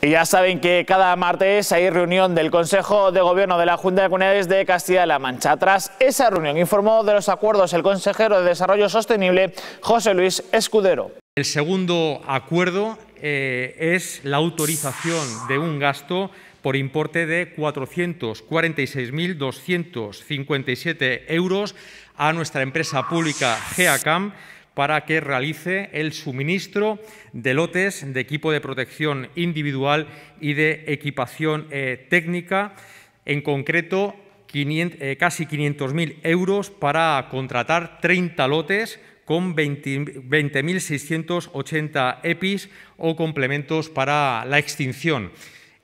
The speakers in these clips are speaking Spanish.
Y ya saben que cada martes hay reunión del Consejo de Gobierno de la Junta de Comunidades de Castilla-La Mancha. Tras esa reunión informó de los acuerdos el consejero de Desarrollo Sostenible, José Luis Escudero. El segundo acuerdo eh, es la autorización de un gasto por importe de 446.257 euros a nuestra empresa pública GEACAM para que realice el suministro de lotes de equipo de protección individual y de equipación eh, técnica, en concreto eh, casi 500.000 euros para contratar 30 lotes con 20.680 EPIs o complementos para la extinción.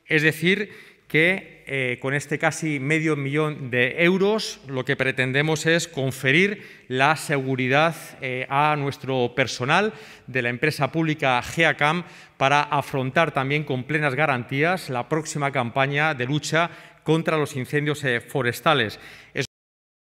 Es decir, que eh, con este casi medio millón de euros lo que pretendemos es conferir la seguridad eh, a nuestro personal de la empresa pública GEACAM para afrontar también con plenas garantías la próxima campaña de lucha contra los incendios eh, forestales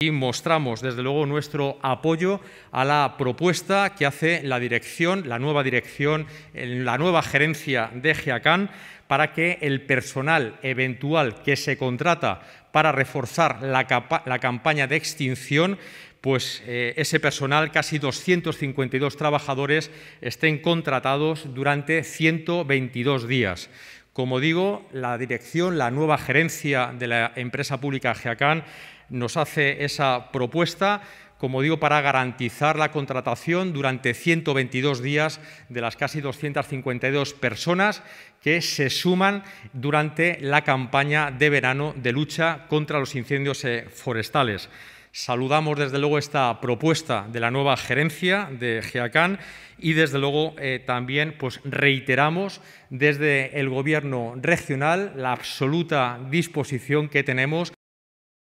y mostramos desde luego nuestro apoyo a la propuesta que hace la dirección, la nueva dirección, la nueva gerencia de GEACAN para que el personal eventual que se contrata para reforzar la, campaña de extinción pues eh, ese personal, casi 252 trabajadores, estén contratados durante 122 días. Como digo, la dirección, la nueva gerencia de la empresa pública GEACAN nos hace esa propuesta como digo, para garantizar la contratación durante 122 días de las casi 252 personas que se suman durante la campaña de verano de lucha contra los incendios eh, forestales. Saludamos desde luego esta propuesta de la nueva gerencia de GEACAN y desde luego eh, también pues, reiteramos desde el Gobierno regional la absoluta disposición que tenemos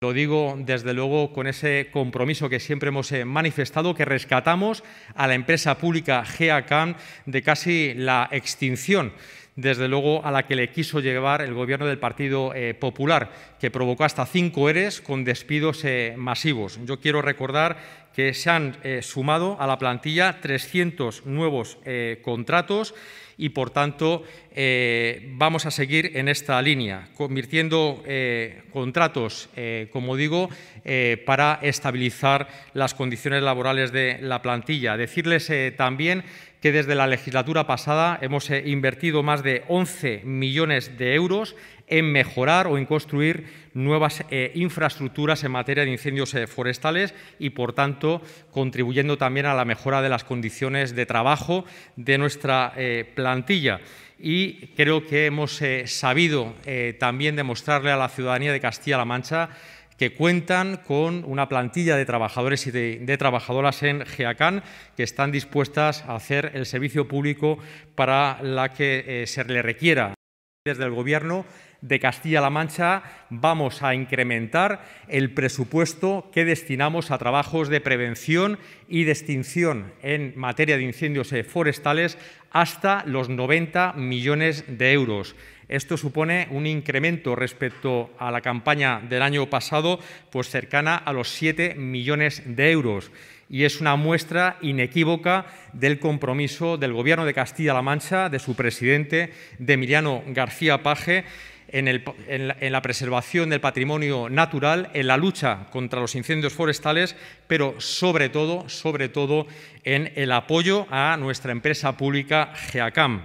lo digo desde luego con ese compromiso que siempre hemos eh, manifestado, que rescatamos a la empresa pública GEACAM de casi la extinción desde luego a la que le quiso llevar el gobierno del Partido eh, Popular, que provocó hasta cinco eres con despidos eh, masivos. Yo quiero recordar que se han eh, sumado a la plantilla 300 nuevos eh, contratos y, por tanto, eh, vamos a seguir en esta línea, convirtiendo contratos, como digo, para estabilizar las condiciones laborales de la plantilla. Decirles también que desde la legislatura pasada hemos invertido más de 11 millones de euros en mejorar o en construir nuevas eh, infraestructuras en materia de incendios eh, forestales y, por tanto, contribuyendo también a la mejora de las condiciones de trabajo de nuestra eh, plantilla. Y creo que hemos sabido también demostrarle a la ciudadanía de Castilla-La Mancha que cuentan con una plantilla de trabajadores y de, trabajadoras en GEACAN que están dispuestas a hacer el servicio público para la que se le requiera desde el Gobierno de Castilla-La Mancha vamos a incrementar el presupuesto que destinamos a trabajos de prevención y de extinción en materia de incendios forestales hasta los 90 millones de euros. Esto supone un incremento respecto a la campaña del año pasado, pues cercana a los 7 millones de euros. Y es una muestra inequívoca del compromiso del Gobierno de Castilla-La Mancha, de su presidente, de Emiliano García Paje, en, la, preservación del patrimonio natural, en la lucha contra los incendios forestales, pero sobre todo, sobre todo en el apoyo a nuestra empresa pública GEACAM.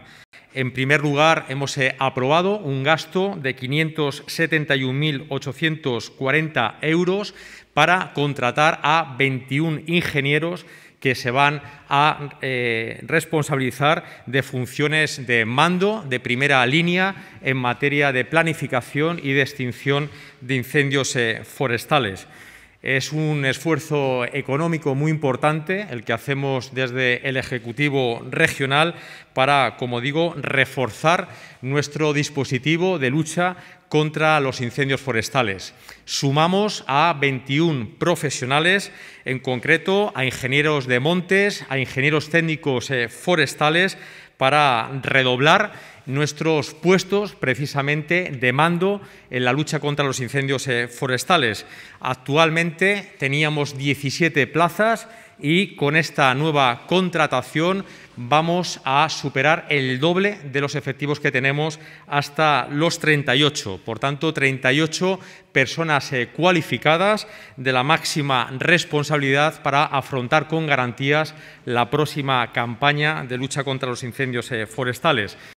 En primer lugar, hemos eh, aprobado un gasto de 571.840 euros para contratar a 21 ingenieros que se van a eh, responsabilizar de funciones de mando de primera línea en materia de planificación y de extinción de incendios eh, forestales. Es un esfuerzo económico muy importante el que hacemos desde el Ejecutivo Regional para, como digo, reforzar nuestro dispositivo de lucha contra los incendios forestales. Sumamos a 21 profesionales, en concreto a ingenieros de montes, a ingenieros técnicos eh, forestales, para redoblar nuestros puestos precisamente de mando en la lucha contra los incendios eh, forestales. Actualmente teníamos 17 plazas y con esta nueva contratación vamos a superar el doble de los efectivos que tenemos hasta los 38. Por tanto, 38 personas eh, cualificadas de la máxima responsabilidad para afrontar con garantías la próxima campaña de lucha contra los incendios eh, forestales.